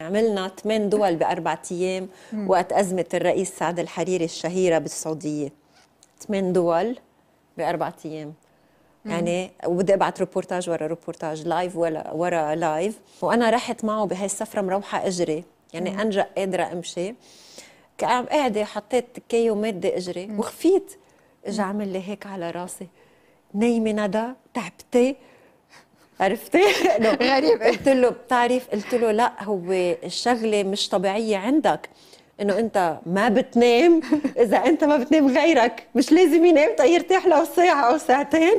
عملنا ثمان دول بأربعة أيام وقت أزمة الرئيس سعد الحريري الشهيرة بالسعودية ثمان دول بأربعة أيام يعني وبدي ابعت ريبورتاج ورا ريبورتاج لايف ولا ورا لايف وانا رحت معه بهي السفره مروحه اجري يعني انجا قادره امشي قاعده حطيت كي وماده اجري وخفيت اجى عمل لي هيك على راسي نايمه ندى تعبتي عرفتي؟ غريب قلت له بتعرف قلت له لا هو الشغله مش طبيعيه عندك انه انت ما بتنام اذا انت ما بتنام غيرك مش لازم ينام تا يرتاح له ساعه او ساعتين